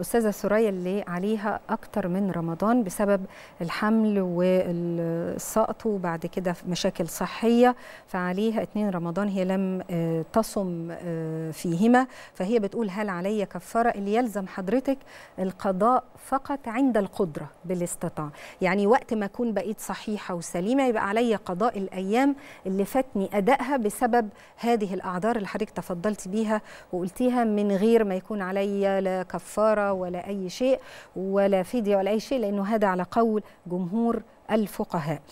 أستاذة سوريا اللي عليها أكتر من رمضان بسبب الحمل والسقط وبعد كده مشاكل صحية فعليها اتنين رمضان هي لم آه، تصم آه، فيهما فهي بتقول هل علي كفارة اللي يلزم حضرتك القضاء فقط عند القدرة بالاستطاعة يعني وقت ما أكون بقيت صحيحة وسليمة يبقى علي قضاء الأيام اللي فاتني أدائها بسبب هذه الأعذار اللي حضرتك تفضلت بيها وقلتيها من غير ما يكون علي لا كفارة ولا أي شيء ولا فدية ولا أي شيء لأنه هذا على قول جمهور الفقهاء